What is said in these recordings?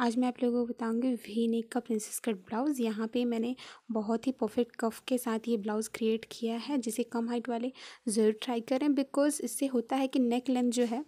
आज मैं आप लोगों को बताऊंगी वी नेक का प्रिंसेस कट ब्लाउज़ यहाँ पे मैंने बहुत ही परफेक्ट कफ के साथ ये ब्लाउज़ क्रिएट किया है जिसे कम हाइट वाले ज़रूर ट्राई करें बिकॉज इससे होता है कि नेक लेंथ जो है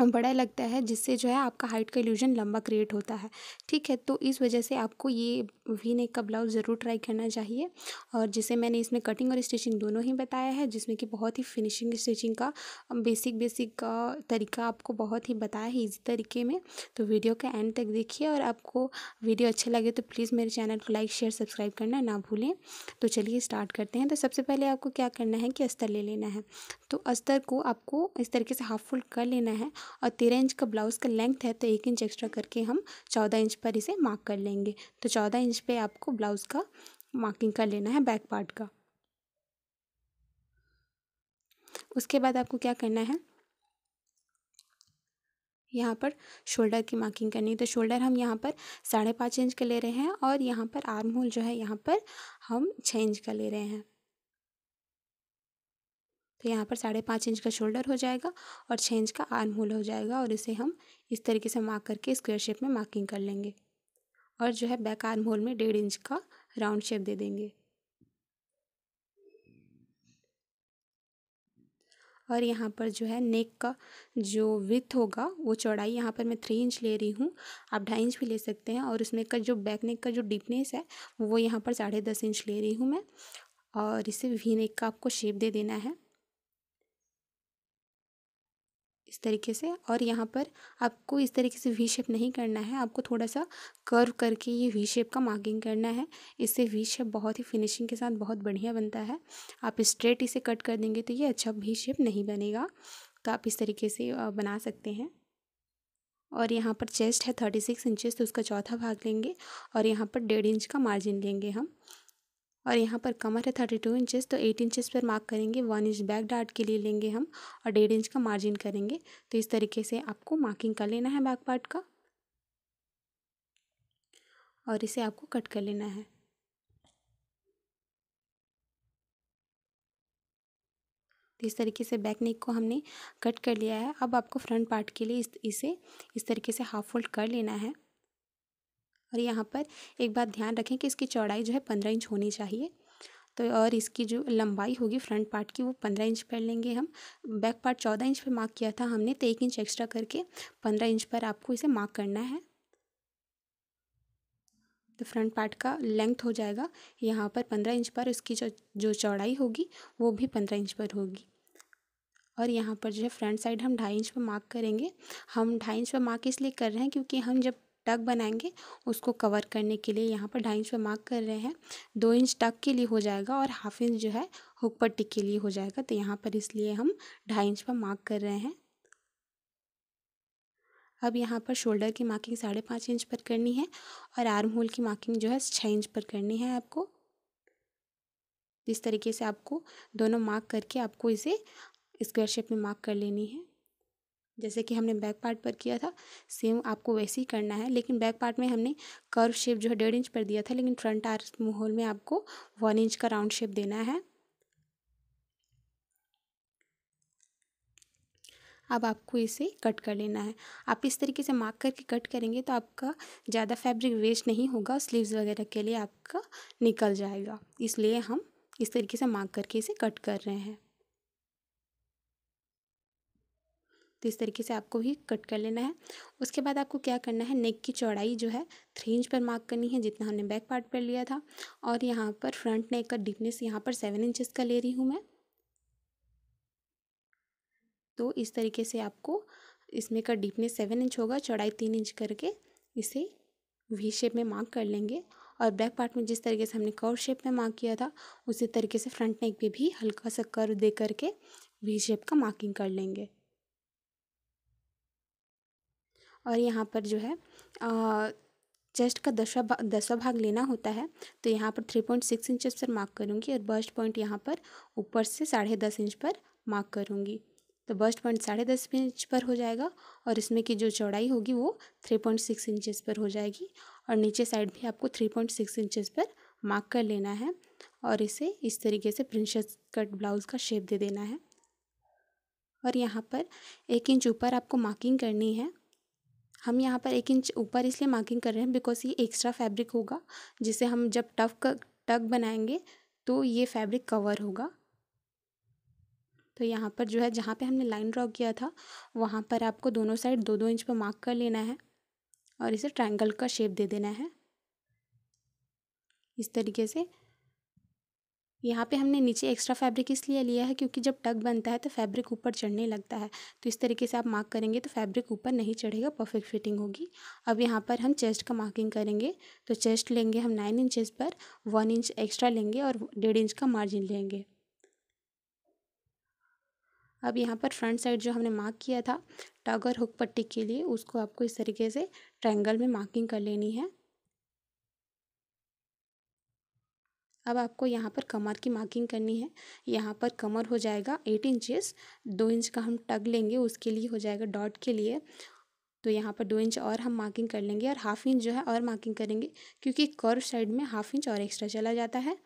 बड़ा लगता है जिससे जो है आपका हाइट का इल्यूजन लंबा क्रिएट होता है ठीक है तो इस वजह से आपको ये वी नेक का ब्लाउज़ ज़रूर ट्राई करना चाहिए और जिसे मैंने इसमें कटिंग और स्टिचिंग दोनों ही बताया है जिसमें कि बहुत ही फिनिशिंग स्टिचिंग का बेसिक बेसिक का तरीका आपको बहुत ही बताया है इसी तरीके में तो वीडियो का एंड तक देखिए और आपको वीडियो अच्छा लगे तो प्लीज़ मेरे चैनल को लाइक शेयर सब्सक्राइब करना ना भूलें तो चलिए स्टार्ट करते हैं तो सबसे पहले आपको क्या करना है कि अस्तर ले लेना है तो अस्तर को आपको इस तरीके से हाफ फुल कर लेना है और तेरह इंच का ब्लाउज़ का लेंथ है तो एक इंच एक्स्ट्रा करके हम चौदह इंच पर इसे मार्क कर लेंगे तो चौदह इंच पर आपको ब्लाउज़ का मार्किंग कर लेना है बैक पार्ट का उसके बाद आपको क्या करना है यहाँ पर शोल्डर की मार्किंग करनी है तो शोल्डर हम यहाँ पर साढ़े पाँच इंच का ले रहे हैं और यहाँ पर आर्म होल जो है यहाँ पर हम छः इंच का ले रहे हैं तो यहाँ पर साढ़े पाँच इंच का शोल्डर हो जाएगा और छः इंच का आर्म होल हो जाएगा और इसे हम इस तरीके से मार्क करके स्क्वेयर शेप में मार्किंग कर लेंगे और जो है बैक आर्म होल में डेढ़ इंच का राउंड शेप दे देंगे और यहाँ पर जो है नेक का जो विथ होगा वो चौड़ाई यहाँ पर मैं थ्री इंच ले रही हूँ आप ढाई इंच भी ले सकते हैं और उसमें का जो बैक नेक का जो डीपनेस है वो यहाँ पर साढ़े दस इंच ले रही हूँ मैं और इसे वी नेक का आपको शेप दे देना है इस तरीके से और यहाँ पर आपको इस तरीके से वी शेप नहीं करना है आपको थोड़ा सा कर्व करके ये वी शेप का मार्किंग करना है इससे वी शेप बहुत ही फिनिशिंग के साथ बहुत बढ़िया बनता है आप स्ट्रेट इसे कट कर देंगे तो ये अच्छा वी शेप नहीं बनेगा तो आप इस तरीके से बना सकते हैं और यहाँ पर चेस्ट है थर्टी सिक्स इंचज़ तो उसका चौथा भाग लेंगे और यहाँ पर डेढ़ इंच का मार्जिन लेंगे हम और यहाँ पर कमर है थर्टी टू इंचज़ तो एट इंचज़ पर मार्क करेंगे वन इंच बैक डार्ट के लिए लेंगे हम और डेढ़ इंच का मार्जिन करेंगे तो इस तरीके से आपको मार्किंग कर लेना है बैक पार्ट का और इसे आपको कट कर लेना है तो इस तरीके से बैक नेक को हमने कट कर लिया है अब आपको फ्रंट पार्ट के लिए इस इसे इस तरीके से हाफ फोल्ड कर लेना है और यहाँ पर एक बात ध्यान रखें कि इसकी चौड़ाई जो है पंद्रह इंच होनी चाहिए तो और इसकी जो लंबाई होगी फ्रंट पार्ट की वो पंद्रह इंच पर लेंगे हम बैक पार्ट चौदह इंच पर मार्क किया था हमने तो एक इंच एक्स्ट्रा करके पंद्रह इंच पर आपको इसे मार्क करना है तो फ्रंट पार्ट का लेंथ हो जाएगा यहाँ पर पंद्रह इंच पर इसकी जो जो चौड़ाई होगी वो भी पंद्रह इंच पर होगी और यहाँ पर जो है फ्रंट साइड हम ढाई इंच पर मार्क करेंगे हम ढाई इंच पर मार्क इसलिए कर रहे हैं क्योंकि हम जब टक बनाएंगे उसको कवर करने के लिए यहाँ पर ढाई इंच पर मार्क कर रहे हैं दो इंच टक के लिए हो जाएगा और हाफ इंच जो है हुक पट्टी के लिए हो जाएगा तो यहाँ पर इसलिए हम ढाई इंच पर मार्क कर रहे हैं अब यहाँ पर शोल्डर की मार्किंग साढ़े पाँच इंच पर करनी है और आर्म होल की मार्किंग जो है छः इंच पर करनी है आपको इस तरीके से आपको दोनों मार्क करके आपको इसे स्क्वायर शेप में मार्क कर लेनी है जैसे कि हमने बैक पार्ट पर किया था सेम आपको वैसे ही करना है लेकिन बैक पार्ट में हमने कर्व शेप जो है डेढ़ इंच पर दिया था लेकिन फ्रंट आर मोहल में आपको वन इंच का राउंड शेप देना है अब आपको इसे कट कर लेना है आप इस तरीके से मार्क करके कट करेंगे तो आपका ज़्यादा फैब्रिक वेस्ट नहीं होगा स्लीव्स वगैरह के लिए आपका निकल जाएगा इसलिए हम इस तरीके से मार्क करके इसे कट कर रहे हैं तो इस तरीके से आपको भी कट कर लेना है उसके बाद आपको क्या करना है नेक की चौड़ाई जो है थ्री इंच पर मार्क करनी है जितना हमने बैक पार्ट पर लिया था और यहाँ पर फ्रंट नेक का डीपनेस यहाँ पर सेवन इंचज़ का ले रही हूँ मैं तो इस तरीके से आपको इसमें का डीपनेस सेवन इंच होगा चौड़ाई तीन इंच करके इसे वी शेप में मार्क कर लेंगे और बैक पार्ट में जिस तरीके से हमने कर्व शेप में मार्क किया था उसी तरीके से फ्रंट नेक पे भी हल्का सा कर्व दे करके वी शेप का मार्किंग कर लेंगे और यहाँ पर जो है चेस्ट का दसवा दसवा भाग लेना होता है तो यहाँ पर थ्री पॉइंट सिक्स इंच पर मार्क करूँगी और बर्स्ट पॉइंट यहाँ पर ऊपर से साढ़े दस इंच पर मार्क करूँगी तो बस्ट पॉइंट साढ़े दस इंच पर हो जाएगा और इसमें की जो चौड़ाई होगी वो थ्री पॉइंट सिक्स इंचज़ पर हो जाएगी और नीचे साइड भी आपको थ्री पॉइंट सिक्स इंचज़ पर मार्क कर लेना है और इसे इस तरीके से प्रिंसेस कट ब्लाउज़ का शेप दे देना है और यहाँ पर एक इंच ऊपर आपको मार्किंग करनी है हम यहाँ पर एक इंच ऊपर इसलिए मार्किंग कर रहे हैं बिकॉज ये एक्स्ट्रा फैब्रिक होगा जिसे हम जब टफ टक बनाएंगे तो ये फैब्रिक कवर होगा तो यहाँ पर जो है जहाँ पे हमने लाइन ड्रॉ किया था वहाँ पर आपको दोनों साइड दो दो इंच पर मार्क कर लेना है और इसे ट्रायंगल का शेप दे देना है इस तरीके से यहाँ पे हमने नीचे एक्स्ट्रा फैब्रिक इसलिए लिया है क्योंकि जब टक बनता है तो फैब्रिक ऊपर चढ़ने लगता है तो इस तरीके से आप मार्क करेंगे तो फैब्रिक ऊपर नहीं चढ़ेगा परफेक्ट फिटिंग होगी अब यहाँ पर हम चेस्ट का मार्किंग करेंगे तो चेस्ट लेंगे हम नाइन इंचज़ पर वन इंच एक्स्ट्रा लेंगे और डेढ़ इंच का मार्जिन लेंगे अब यहाँ पर फ्रंट साइड जो हमने मार्क किया था टग और हुक पट्टी के लिए उसको आपको इस तरीके से ट्रायंगल में मार्किंग कर लेनी है अब आपको यहाँ पर कमर की मार्किंग करनी है यहाँ पर कमर हो जाएगा एट इंचेस दो इंच का हम टग लेंगे उसके लिए हो जाएगा डॉट के लिए तो यहाँ पर दो इंच और हम मार्किंग कर लेंगे और हाफ इंच जो है और मार्किंग करेंगे क्योंकि कर्व साइड में हाफ इंच और एक्स्ट्रा चला जाता है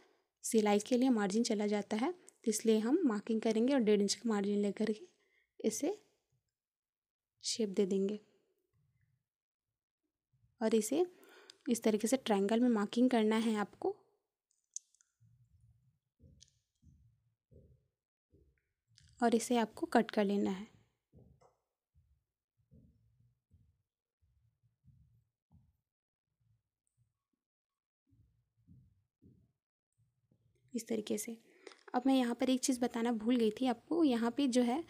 सिलाई के लिए मार्जिन चला जाता है तो इसलिए हम मार्किंग करेंगे और डेढ़ इंच का मार्जिन लेकर के इसे शेप दे देंगे और इसे इस तरीके से ट्रायंगल में मार्किंग करना है आपको और इसे आपको कट कर लेना है इस तरीके से अब मैं यहाँ पर एक चीज़ बताना भूल गई थी आपको यहाँ पे जो है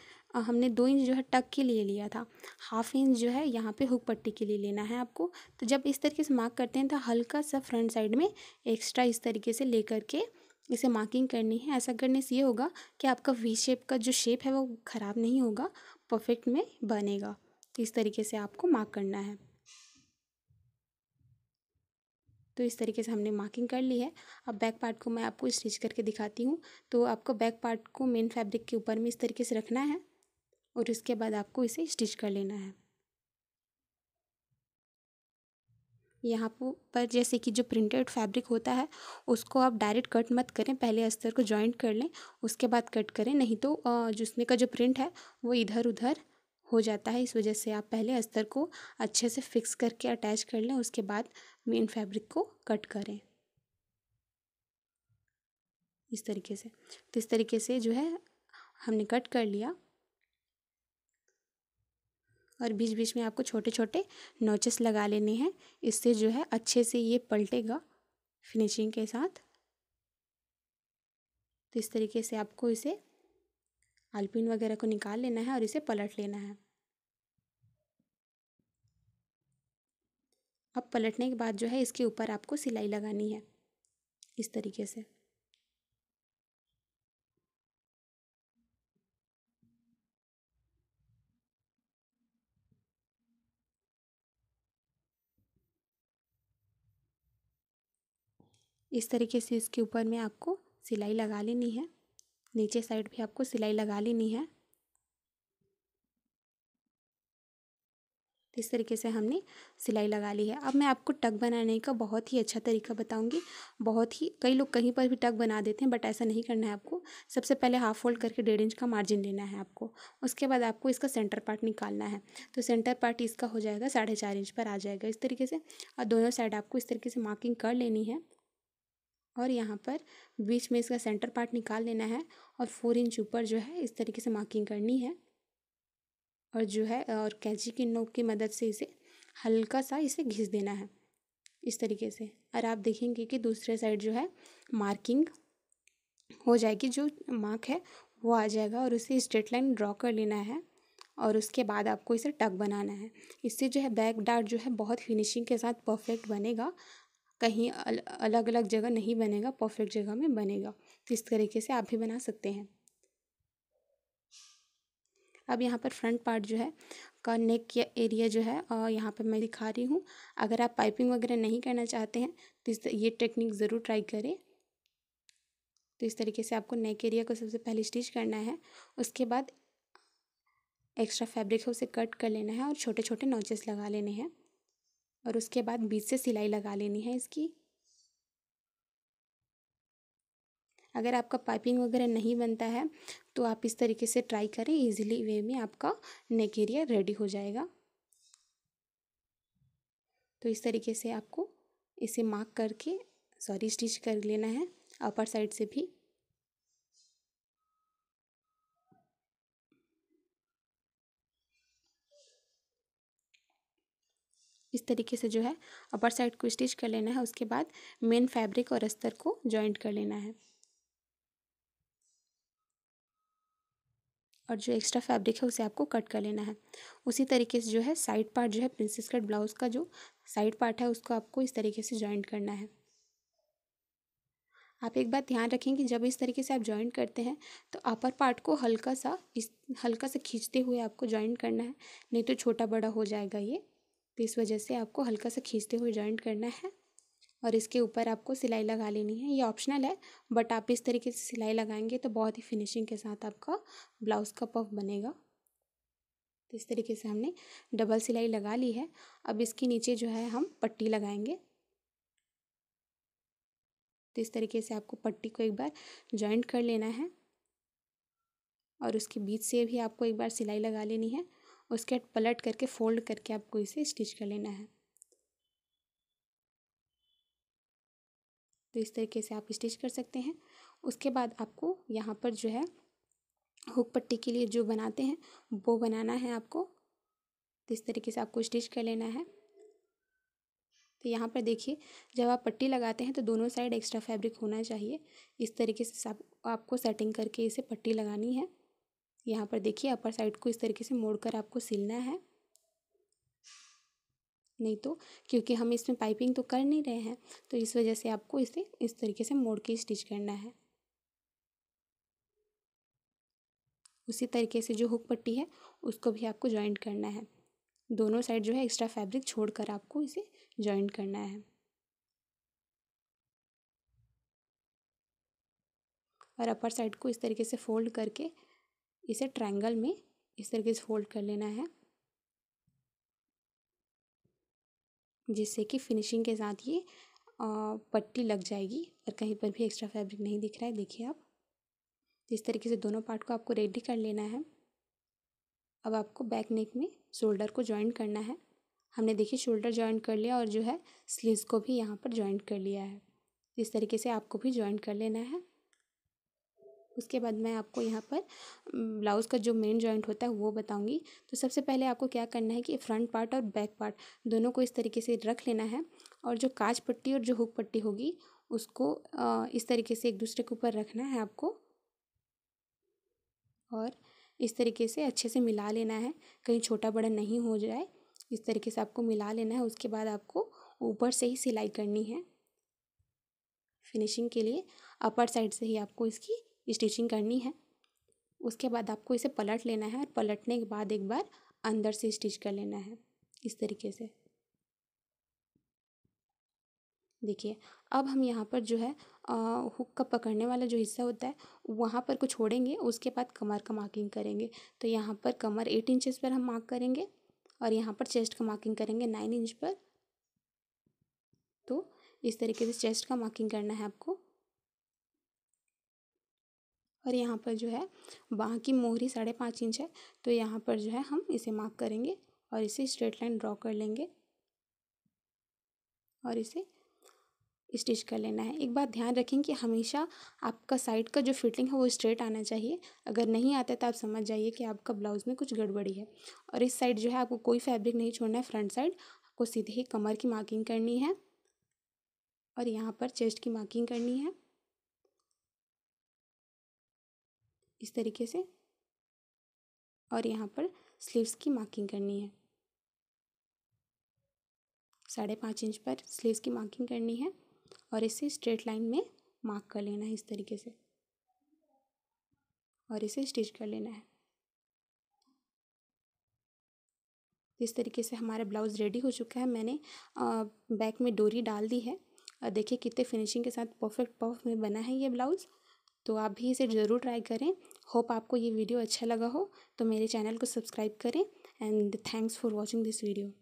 हमने दो इंच जो है टक के लिए लिया था हाफ इंच जो है यहाँ पे हुक पट्टी के लिए लेना है आपको तो जब इस तरीके से मार्क करते हैं तो हल्का सा फ्रंट साइड में एक्स्ट्रा इस तरीके से लेकर के इसे मार्किंग करनी है ऐसा करने से ये होगा कि आपका वी शेप का जो शेप है वो ख़राब नहीं होगा परफेक्ट में बनेगा तो इस तरीके से आपको मार्क करना है तो इस तरीके से हमने मार्किंग कर ली है अब बैक पार्ट को मैं आपको स्टिच करके दिखाती हूँ तो आपको बैक पार्ट को मेन फैब्रिक के ऊपर में इस तरीके से रखना है और इसके बाद आपको इसे स्टिच कर लेना है यहाँ पर जैसे कि जो प्रिंटेड फैब्रिक होता है उसको आप डायरेक्ट कट मत करें पहले अस्तर को जॉइंट कर लें उसके बाद कट करें नहीं तो जिसमें का जो प्रिंट है वो इधर उधर हो जाता है इस वजह से आप पहले अस्तर को अच्छे से फिक्स करके अटैच कर लें उसके बाद मेन फैब्रिक को कट करें इस तरीके से तो इस तरीके से जो है हमने कट कर लिया और बीच बीच में आपको छोटे छोटे नोचेस लगा लेने हैं इससे जो है अच्छे से ये पलटेगा फिनिशिंग के साथ तो इस तरीके से आपको इसे आलपिन वगैरह को निकाल लेना है और इसे पलट लेना है अब पलटने के बाद जो है इसके ऊपर आपको सिलाई लगानी है इस तरीके से इस तरीके से इसके ऊपर में आपको सिलाई लगा लेनी है नीचे साइड भी आपको सिलाई लगा लेनी है इस तरीके से हमने सिलाई लगा ली है अब मैं आपको टक बनाने का बहुत ही अच्छा तरीका बताऊंगी बहुत ही कई लोग कहीं पर भी टक बना देते हैं बट ऐसा नहीं करना है आपको सबसे पहले हाफ फोल्ड करके डेढ़ इंच का मार्जिन लेना है आपको उसके बाद आपको इसका सेंटर पार्ट निकालना है तो सेंटर पार्ट इसका हो जाएगा साढ़े चार इंच पर आ जाएगा इस तरीके से और दोनों साइड आपको इस तरीके से मार्किंग कर लेनी है और यहाँ पर बीच में इसका सेंटर पार्ट निकाल लेना है और फोर इंच ऊपर जो है इस तरीके से मार्किंग करनी है और जो है और कैंची की नोक की मदद से इसे हल्का सा इसे घिस देना है इस तरीके से और आप देखेंगे कि दूसरे साइड जो है मार्किंग हो जाएगी जो मार्क है वो आ जाएगा और उसे स्ट्रेट लाइन ड्रॉ कर लेना है और उसके बाद आपको इसे टक बनाना है इससे जो है बैक डार्ट जो है बहुत फिनिशिंग के साथ परफेक्ट बनेगा कहीं अल, अलग अलग जगह नहीं बनेगा परफेक्ट जगह में बनेगा तो इस तरीके से आप भी बना सकते हैं अब यहाँ पर फ्रंट पार्ट जो है का नेक एरिया जो है और यहाँ पर मैं दिखा रही हूँ अगर आप पाइपिंग वगैरह नहीं करना चाहते हैं तो इस ये टेक्निक ज़रूर ट्राई करें तो इस तरीके से आपको नेक एरिया को सबसे पहले स्टिच करना है उसके बाद एक्स्ट्रा फैब्रिक है उसे कट कर लेना है और छोटे छोटे नोचेस लगा लेने हैं और उसके बाद बीच से सिलाई लगा लेनी है इसकी अगर आपका पाइपिंग वगैरह नहीं बनता है तो आप इस तरीके से ट्राई करें इजीली वे में आपका नेक एरिया रेडी हो जाएगा तो इस तरीके से आपको इसे मार्क करके सॉरी स्टिच कर लेना है अपर साइड से भी इस तरीके से जो है अपर साइड को स्टिच कर लेना है उसके बाद मेन फैब्रिक और अस्तर को जॉइंट कर लेना है और जो एक्स्ट्रा फैब्रिक है उसे आपको कट कर लेना है उसी तरीके से जो है साइड पार्ट जो है प्रिंसेस कट ब्लाउज़ का जो साइड पार्ट है उसको आपको इस तरीके से जॉइंट करना है आप एक बात ध्यान रखें कि जब इस तरीके से आप जॉइंट करते हैं तो अपर पार्ट को हल्का सा इस हल्का सा खींचते हुए आपको ज्वाइंट करना है नहीं तो छोटा बड़ा हो जाएगा ये तो इस वजह से आपको हल्का सा खींचते हुए जॉइंट करना है और इसके ऊपर आपको सिलाई लगा लेनी है ये ऑप्शनल है बट आप इस तरीके से सिलाई लगाएंगे तो बहुत ही फिनिशिंग के साथ आपका ब्लाउज़ का पफ बनेगा तो इस तरीके से हमने डबल सिलाई लगा ली है अब इसके नीचे जो है हम पट्टी लगाएंगे तो इस तरीके से आपको पट्टी को एक बार जॉइंट कर लेना है और उसके बीच से भी आपको एक बार सिलाई लगा लेनी है उसके बाद पलट करके फ़ोल्ड करके आपको इसे स्टिच कर लेना है तो इस तरीके से आप स्टिच कर सकते हैं उसके बाद आपको यहाँ पर जो है हुक पट्टी के लिए जो बनाते हैं वो बनाना है आपको तो इस तरीके से आपको स्टिच कर लेना है तो यहाँ पर देखिए जब आप पट्टी लगाते हैं तो दोनों साइड एक्स्ट्रा फैब्रिक होना चाहिए इस तरीके से आप, आपको सेटिंग करके इसे पट्टी लगानी है यहाँ पर देखिए अपर साइड को इस तरीके से मोड़कर आपको सिलना है नहीं तो क्योंकि हम इसमें पाइपिंग तो कर नहीं रहे हैं तो इस वजह से आपको इसे इस तरीके से मोड़ के स्टिच करना है उसी तरीके से जो हुक पट्टी है उसको भी आपको जॉइंट करना है दोनों साइड जो है एक्स्ट्रा फैब्रिक छोड़कर आपको इसे जॉइंट करना है और अपर साइड को इस तरीके से फोल्ड करके इसे ट्रायंगल में इस तरीके से फोल्ड कर लेना है जिससे कि फिनिशिंग के साथ ये पट्टी लग जाएगी और कहीं पर भी एक्स्ट्रा फैब्रिक नहीं दिख रहा है देखिए आप इस तरीके से दोनों पार्ट को आपको रेडी कर लेना है अब आपको बैक नेक में शोल्डर को ज्वाइंट करना है हमने देखिए शोल्डर ज्वाइन कर लिया और जो है स्लीव्स को भी यहाँ पर ज्वाइंट कर लिया है इस तरीके से आपको भी ज्वाइन कर लेना है उसके बाद मैं आपको यहाँ पर ब्लाउज़ का जो मेन जॉइंट होता है वो बताऊँगी तो सबसे पहले आपको क्या करना है कि फ्रंट पार्ट और बैक पार्ट दोनों को इस तरीके से रख लेना है और जो काज पट्टी और जो हुक पट्टी होगी उसको इस तरीके से एक दूसरे के ऊपर रखना है आपको और इस तरीके से अच्छे से मिला लेना है कहीं छोटा बड़ा नहीं हो जाए इस तरीके से आपको मिला लेना है उसके बाद आपको ऊपर से ही सिलाई करनी है फिनिशिंग के लिए अपर साइड से ही आपको इसकी स्टिचिंग करनी है उसके बाद आपको इसे पलट लेना है और पलटने के बाद एक बार अंदर से स्टिच कर लेना है इस तरीके से देखिए अब हम यहाँ पर जो है आ, हुक का पकड़ने वाला जो हिस्सा होता है वहाँ पर को छोड़ेंगे उसके बाद कमर का मार्किंग करेंगे तो यहाँ पर कमर एट इंचेस पर हम मार्क करेंगे और यहाँ पर चेस्ट का मार्किंग करेंगे नाइन इंच पर तो इस तरीके से चेस्ट का मार्किंग करना है आपको और यहाँ पर जो है बाँ की मोहरी साढ़े पाँच इंच है तो यहाँ पर जो है हम इसे मार्क करेंगे और इसे स्ट्रेट लाइन ड्रॉ कर लेंगे और इसे स्टिच कर लेना है एक बात ध्यान रखें कि हमेशा आपका साइड का जो फिटिंग है वो स्ट्रेट आना चाहिए अगर नहीं आता है तो आप समझ जाइए कि आपका ब्लाउज़ में कुछ गड़बड़ी है और इस साइड जो है आपको कोई फैब्रिक नहीं छोड़ना है फ्रंट साइड आपको सीधे ही कमर की मार्किंग करनी है और यहाँ पर चेस्ट की मार्किंग करनी है इस तरीके से और यहाँ पर स्लीव्स की मार्किंग करनी है साढ़े पाँच इंच पर स्लीव्स की मार्किंग करनी है और इसे स्ट्रेट लाइन में मार्क कर लेना है इस तरीके से और इसे स्टिच कर लेना है इस तरीके से हमारा ब्लाउज़ रेडी हो चुका है मैंने आ, बैक में डोरी डाल दी है देखिए कितने फिनिशिंग के साथ परफेक्ट पफ में बना है ये ब्लाउज़ तो आप भी इसे ज़रूर ट्राई करें होप आपको ये वीडियो अच्छा लगा हो तो मेरे चैनल को सब्सक्राइब करें and thanks for watching this video